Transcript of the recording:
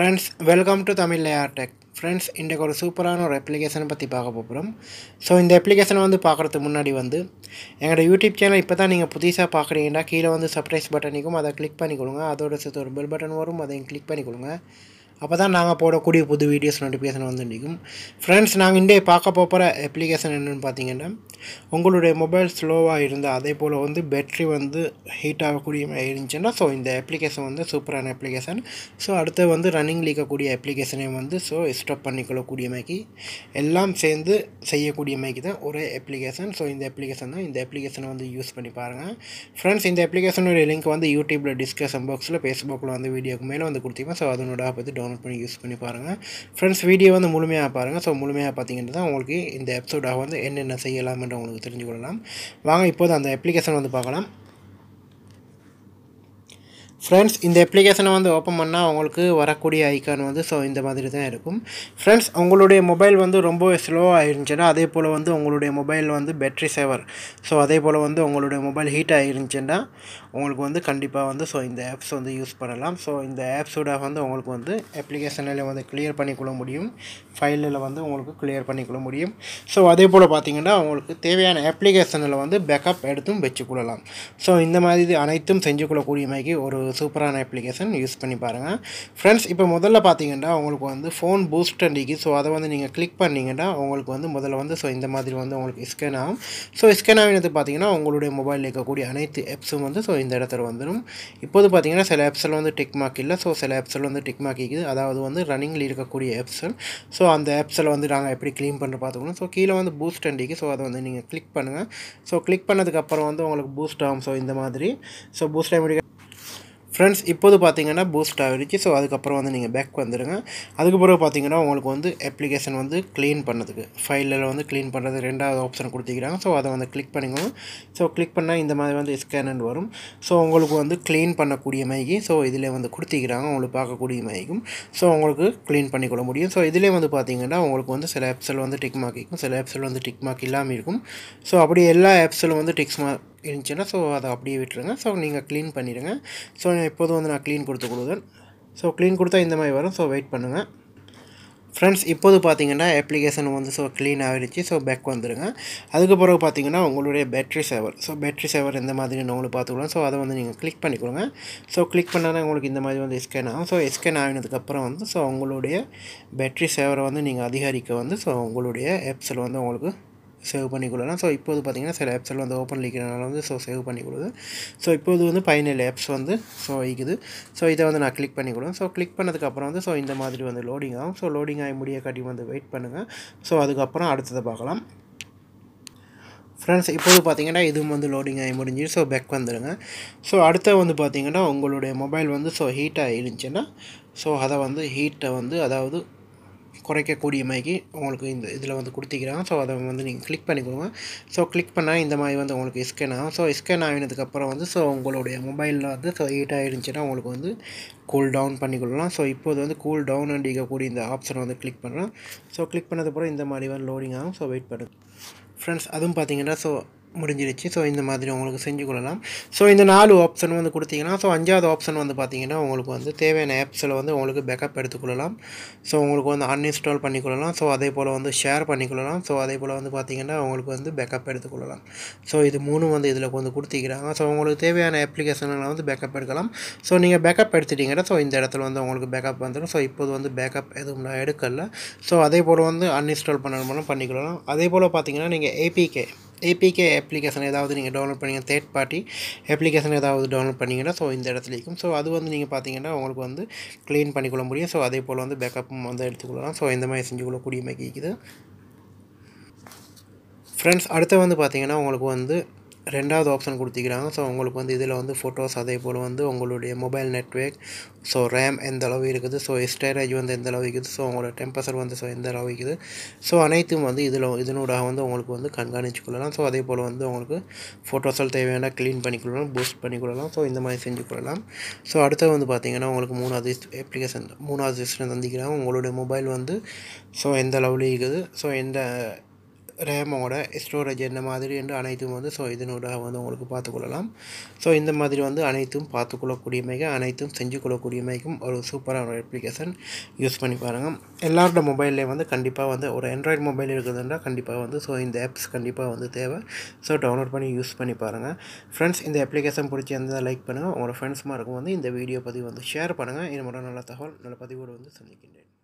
friends welcome to Tamil layer tech friends இன்றைக்கு ஒரு சூப்பரான ஒரு அப்ளிகேஷனை பற்றி பார்க்க போகிறோம் ஸோ இந்த அப்ளிகேஷனை வந்து பார்க்குறதுக்கு முன்னாடி வந்து எங்களோட யூடியூப் சேனல் இப்போ தான் நீங்கள் புதுசாக பார்க்குறீங்கன்னா கீழே வந்து சப்ரைஸ் பட்டனிக்கும் அதை கிளிக் பண்ணி கொடுங்க அதோட சேர்த்து ஒரு பெல் பட்டன் வரும் அதையும் கிளிக் பண்ணி கொடுங்க அப்போ தான் நாங்கள் போடக்கூடிய புது வீடியோஸ் நோட்டிஃபிகேஷன் வந்து நிற்கும் ஃப்ரெண்ட்ஸ் நாங்கள் இன்றைய பார்க்க போகிற அப்ளிகேஷன் என்னென்னு பார்த்தீங்கன்னா உங்களுடைய மொபைல் ஸ்லோவாக இருந்தால் அதே போல் வந்து பேட்ரி வந்து ஹீட் ஆகக்கூடிய இருந்துச்சுன்னா ஸோ இந்த அப்ளிகேஷன் வந்து சூப்பரான அப்ளிகேஷன் ஸோ அடுத்து வந்து ரன்னிங் லீக்கக்கூடிய அப்ளிகேஷனையும் வந்து ஸோ ஸ்டாப் பண்ணிக்கொள்ளக்கூடிய மாதிரி எல்லாம் சேர்ந்து செய்யக்கூடிய மாதிரி தான் ஒரு அப்ளிகேஷன் ஸோ இந்த அப்ளிகேஷன் தான் இந்த அப்ளிகேஷனை வந்து யூஸ் பண்ணி பாருங்கள் ஃப்ரெண்ட்ஸ் இந்த அப்ளிகேஷனுடைய லிங்க் வந்து யூடியூப்பில் டிஸ்கஷன் பாக்ஸில் ஃபேஸ்புக்கில் வந்து வீடியோக்கு மேலே வந்து கொடுத்தீங்க ஸோ அதனோட பார்த்து டவுன் டவுன்லோட் பண்ணி யூஸ் பண்ணி பாருங்கள் ஃப்ரெண்ட்ஸ் வீடியோ வந்து முழுமையாக பாருங்கள் ஸோ முழுமையாக பார்த்தீங்கன்னா தான் உங்களுக்கு இந்த எபிசோடாக வந்து என்னென்ன செய்யலாம்ன்ற உங்களுக்கு தெரிஞ்சு கொள்ளலாம் வாங்க இப்போது அந்த அப்ளிகேஷன் வந்து பார்க்கலாம் ஃப்ரெண்ட்ஸ் இந்த அப்ளிகேஷனை வந்து ஓப்பன் பண்ணால் அவங்களுக்கு வரக்கூடிய ஐக்கான் வந்து ஸோ இந்த மாதிரி தான் இருக்கும் ஃப்ரெண்ட்ஸ் உங்களுடைய மொபைல் வந்து ரொம்ப ஸ்லோவாக இருந்துச்சுன்னா அதே போல் வந்து உங்களுடைய மொபைல் வந்து பேட்ரி சேவர் ஸோ அதே போல் வந்து உங்களுடைய மொபைல் ஹீட் ஆகிருந்துச்சுன்னா உங்களுக்கு வந்து கண்டிப்பாக வந்து ஸோ இந்த ஆப்ஸ் வந்து யூஸ் பண்ணலாம் ஸோ இந்த ஆப்ஸோட வந்து உங்களுக்கு வந்து அப்ளிகேஷனில் வந்து கிளியர் பண்ணிக்கொள்ள முடியும் ஃபைலில் வந்து உங்களுக்கு கிளியர் பண்ணிக்கொள்ள முடியும் ஸோ அதே போல் பார்த்திங்கன்னா உங்களுக்கு தேவையான அப்ளிகேஷனில் வந்து பேக்கப் எடுத்தும் வச்சுக்கொள்ளலாம் ஸோ இந்த மாதிரி அனைத்தும் செஞ்சு கொள்ளக்கூடிய மாதிரி ஒரு சூப்பரான அப்ளிகேஷன் யூஸ் பண்ணி பாருங்கள் ஃப்ரெண்ட்ஸ் இப்போ முதல்ல பார்த்தீங்கன்னா உங்களுக்கு வந்து ஃபோன் பூஸ்ட் அண்டிக்கு ஸோ அதை வந்து நீங்கள் கிளிக் பண்ணிங்கன்னா உங்களுக்கு வந்து முதல்ல வந்து ஸோ இந்த மாதிரி வந்து உங்களுக்கு ஸ்கேன் ஆகும் ஸோ ஸ்கேன் ஆகினது பார்த்தீங்கன்னா உங்களுடைய மொபைலில் இருக்கக்கூடிய அனைத்து ஆப்ஸும் வந்து ஸோ இந்த இடத்துல வந்துடும் இப்போது பார்த்தீங்கன்னா சில ஆப்ஸில் வந்து டிக் மார்க் இல்லை ஸோ சில ஆப்ஸில் வந்து டிக் மார்க் இருக்குது அதாவது வந்து ரன்னிங்கில் இருக்கக்கூடிய ஆப்ஸில் ஸோ அந்த ஆப்ஸில் வந்து நாங்கள் எப்படி க்ளீன் பண்ணுற பார்த்துக்கணும் ஸோ கீழே வந்து பூஸ்ட் அண்டிக்கு ஸோ அதை வந்து நீங்கள் கிளிக் பண்ணுங்கள் ஸோ கிளிக் பண்ணதுக்கப்புறம் வந்து உங்களுக்கு பூஸ்ட் ஆகும் ஸோ இந்த மாதிரி ஸோ பூஸ்ட் ஆகி ஃப்ரெண்ட்ஸ் இப்போது பார்த்தீங்கன்னா பூஸ்ட் ஆகிடுச்சு ஸோ அதுக்கப்புறம் வந்து நீங்கள் பேக் வந்துடுங்க அதுக்கப்புறம் பார்த்தீங்கன்னா உங்களுக்கு வந்து அப்ளிகேஷன் வந்து க்ளீன் பண்ணதுக்கு ஃபைலில் வந்து க்ளீன் பண்ணுறது ரெண்டாவது ஆப்ஷன் கொடுத்துக்கிறாங்க ஸோ அதை வந்து கிளிக் பண்ணிக்கணும் ஸோ கிளிக் பண்ணால் இந்த மாதிரி வந்து ஸ்கேனன் வரும் ஸோ உங்களுக்கு வந்து க்ளீன் பண்ணக்கூடிய மைகி ஸோ இதில் வந்து கொடுத்துக்கிறாங்க உங்களுக்கு பார்க்கக்கூடிய மைக்கும் ஸோ உங்களுக்கு க்ளீன் பண்ணிக்கொள்ள முடியும் ஸோ இதிலே வந்து பார்த்தீங்கன்னா உங்களுக்கு வந்து சில ஆப்ஸில் வந்து டிக் மார்க் இருக்கும் சில ஆப்ஸில் வந்து டிக் மார்க் இல்லாமல் இருக்கும் ஸோ அப்படி எல்லா ஆப்ஸில் வந்து டிக்ஸ் மார்க் இருந்துச்சுன்னா ஸோ அதை அப்படியே விட்டுருங்க ஸோ நீங்கள் க்ளீன் பண்ணிடுங்க ஸோ இப்போது வந்து நான் க்ளீன் கொடுத்து கொடுக்குறேன் ஸோ க்ளீன் கொடுத்தா இந்த மாதிரி வரும் ஸோ வெயிட் பண்ணுங்கள் ஃப்ரெண்ட்ஸ் இப்போது பார்த்தீங்கன்னா அப்ளிகேஷன் வந்து ஸோ க்ளீன் ஆகிடுச்சு ஸோ பேக் வந்துடுங்க அதுக்கு பிறகு பார்த்தீங்கன்னா உங்களுடைய battery saver so battery saver எந்த மாதிரி உங்களுக்கு பார்த்துக்கலாம் ஸோ அதை வந்து நீங்கள் கிளிக் பண்ணிக்கொடுங்க ஸோ க்ளிக் பண்ணாதான் உங்களுக்கு இந்த மாதிரி வந்து ஸ்கேன் ஆகும் ஸோ ஸ்கேன் ஆகினதுக்கப்புறம் வந்து ஸோ உங்களுடைய பேட்ரி சேவரை வந்து நீங்கள் அதிகரிக்க வந்து ஸோ உங்களுடைய ஆப்ஸில் வந்து உங்களுக்கு சேவ் பண்ணிக்கொள்ளலாம் ஸோ இப்போது பார்த்திங்கன்னா சில ஆப்ஸில் வந்து ஓப்பன் லீக்கிறனால வந்து ஸோ சேவ் கொடுக்குது ஸோ இப்போது வந்து பைனல் ஆப்ஸ் வந்து ஸோ வைக்குது ஸோ இதை வந்து நான் கிளிக் பண்ணிக்கொடுவேன் ஸோ கிளிக் பண்ணதுக்கப்புறம் வந்து ஸோ இந்த மாதிரி வந்து லோடிங் ஆகும் ஸோ லோடிங் ஆகி முடிய காட்டி வந்து வெயிட் பண்ணுங்கள் ஸோ அதுக்கப்புறம் அடுத்ததை பார்க்கலாம் ஃப்ரெண்ட்ஸ் இப்போது பார்த்தீங்கன்னா இதுவும் வந்து லோடிங் ஆகி முடிஞ்சு ஸோ பேக் வந்துடுங்க ஸோ அடுத்த வந்து பார்த்தீங்கன்னா உங்களுடைய மொபைல் வந்து ஸோ ஹீட்டாக இருந்துச்சுன்னா ஸோ அதை வந்து ஹீட்டை வந்து அதாவது குறைக்கக்கூடிய மாதிரி உங்களுக்கு இந்த இதில் வந்து கொடுத்திக்கிறான் ஸோ அதை வந்து நீங்கள் கிளிக் பண்ணிக்கோங்க ஸோ கிளிக் பண்ணால் இந்த மாதிரி வந்து உங்களுக்கு ஸ்கேன் ஆகும் ஸோ ஸ்கேன் ஆகினதுக்கப்புறம் வந்து ஸோ உங்களுடைய மொபைலில் வந்து ஸோ ஹீட் இருந்துச்சுன்னா உங்களுக்கு வந்து கூல் டவுன் பண்ணிக்கொள்ளலாம் ஸோ இப்போது வந்து கூல் டவுன் அண்டிக்கக்கூடிய இந்த ஆப்ஷனை வந்து கிளிக் பண்ணலாம் ஸோ கிளிக் பண்ணதுக்கப்புறம் இந்த மாதிரி வந்து லோடிங் ஆகும் ஸோ வெயிட் பண்ணுங்கள் ஃப்ரெண்ட்ஸ் அதுவும் பார்த்தீங்கன்னா ஸோ முடிஞ்சிருச்சு ஸோ இந்த மாதிரி உங்களுக்கு செஞ்சு கொள்ளலாம் ஸோ இந்த நாலு ஆப்ஷன் வந்து கொடுத்தீங்கன்னா ஸோ அஞ்சாவது ஆப்ஷன் வந்து பார்த்தீங்கன்னா உங்களுக்கு வந்து தேவையான ஆப்ஸில் வந்து உங்களுக்கு பேக்கப் எடுத்துக்கொள்ளலாம் ஸோ உங்களுக்கு வந்து அன்இன்ஸ்டால் பண்ணிக்கொள்ளலாம் ஸோ அதே போல் வந்து ஷேர் பண்ணிக்கொள்ளலாம் ஸோ அதே போல் வந்து பார்த்திங்கன்னா உங்களுக்கு வந்து பேக்கப் எடுத்துக்கொள்ளலாம் ஸோ இது மூணும் வந்து இதில் வந்து கொடுத்துக்கிறாங்க ஸோ உங்களுக்கு தேவையான அப்ளிகேஷன்களை வந்து பேக்கப் எடுக்கலாம் ஸோ நீங்கள் பேக்கப் எடுத்துட்டீங்கன்னா ஸோ இந்த இடத்துல வந்து உங்களுக்கு பேக்கப் வந்துடும் ஸோ இப்போது வந்து பேக்கப் எதுவும் நான் எடுக்கல ஸோ அதே போல் வந்து அன்இன்ஸ்டால் பண்ணணும் பண்ணிக்கொள்ளலாம் அதே போல் பார்த்தீங்கன்னா நீங்கள் ஏபிகே ஏபிகே அப்ளிகேஷன் ஏதாவது நீங்கள் டவுன்லோட் பண்ணிங்க தேர்ட் பார்ட்டி அப்ளிகேஷன் ஏதாவது டவுன்லோட் பண்ணிங்கன்னா ஸோ இந்த இடத்துல ஸோ அது வந்து நீங்கள் பார்த்தீங்கன்னா உங்களுக்கு வந்து க்ளீன் பண்ணிக்கொள்ள முடியும் ஸோ அதே போல் வந்து பேக்கப்பும் வந்து எடுத்துக்கொள்ளலாம் ஸோ இந்த மாதிரி செஞ்சு கொள்ளக்கூடிய மாதிரி இருக்குது ஃப்ரெண்ட்ஸ் அடுத்து வந்து பார்த்திங்கன்னா உங்களுக்கு வந்து ரெண்டாவது ஆப்ஷன் கொடுத்துக்கிறாங்க ஸோ உங்களுக்கு வந்து இதில் வந்து ஃபோட்டோஸ் அதே போல் வந்து உங்களுடைய மொபைல் நெட்ஒர்க் ஸோ ரேம் எந்த அளவு இருக்குது ஸோ ஸ்டேரேஜ் வந்து எந்த அளவு இருக்குது ஸோ உங்களோட டெம்பரேச்சர் வந்து ஸோ எந்த அளவு இருக்குது ஸோ அனைத்தும் வந்து இதில் இதனூடாக வந்து உங்களுக்கு வந்து கண்காணித்து கொள்ளலாம் ஸோ அதே போல் வந்து உங்களுக்கு ஃபோட்டோஸால் தேவையான க்ளீன் பண்ணிக்கொள்ளலாம் பூஸ்ட் பண்ணிக்கொள்ளலாம் ஸோ இந்த மாதிரி செஞ்சு கொள்ளலாம் ஸோ அடுத்தது வந்து பார்த்திங்கன்னா உங்களுக்கு மூணாவது அப்ளிகேஷன் மூணாவது சிஸ்டம் தந்திக்கிறாங்க உங்களுடைய மொபைல் வந்து ஸோ எந்த லெவலில் இருக்குது ஸோ எந்த ரேமோட ஸ்டோரேஜ் என்ன மாதிரி என்று அனைத்தும் வந்து ஸோ இதனூடாக வந்து உங்களுக்கு பார்த்துக்கொள்ளலாம் ஸோ இந்த மாதிரி வந்து அனைத்தும் பார்த்துக்கொள்ளக்கூடிய மிக அனைத்தும் செஞ்சு கொள்ளக்கூடிய மிகவும் ஒரு சூப்பரான ஒரு அப்ளிகேஷன் யூஸ் பண்ணி பாருங்கள் எல்லாரோட மொபைல்லேயும் வந்து கண்டிப்பாக வந்து ஒரு ஆண்ட்ராய்டு மொபைல் இருக்குதுன்னா கண்டிப்பாக வந்து ஸோ இந்த ஆப்ஸ் கண்டிப்பாக வந்து தேவை ஸோ டவுன்லோட் பண்ணி யூஸ் பண்ணி பாருங்கள் ஃப்ரெண்ட்ஸ் இந்த அப்ளிகேஷன் பிடிச்சி எந்த லைக் பண்ணுங்கள் உங்களோட ஃப்ரெண்ட்ஸ் மாருக்கும் வந்து இந்த வீடியோ பதிவு வந்து ஷேர் பண்ணுங்கள் இது மட்டும் நல்ல தகவல் நல்ல பதிவோடு வந்து சந்திக்கின்றேன்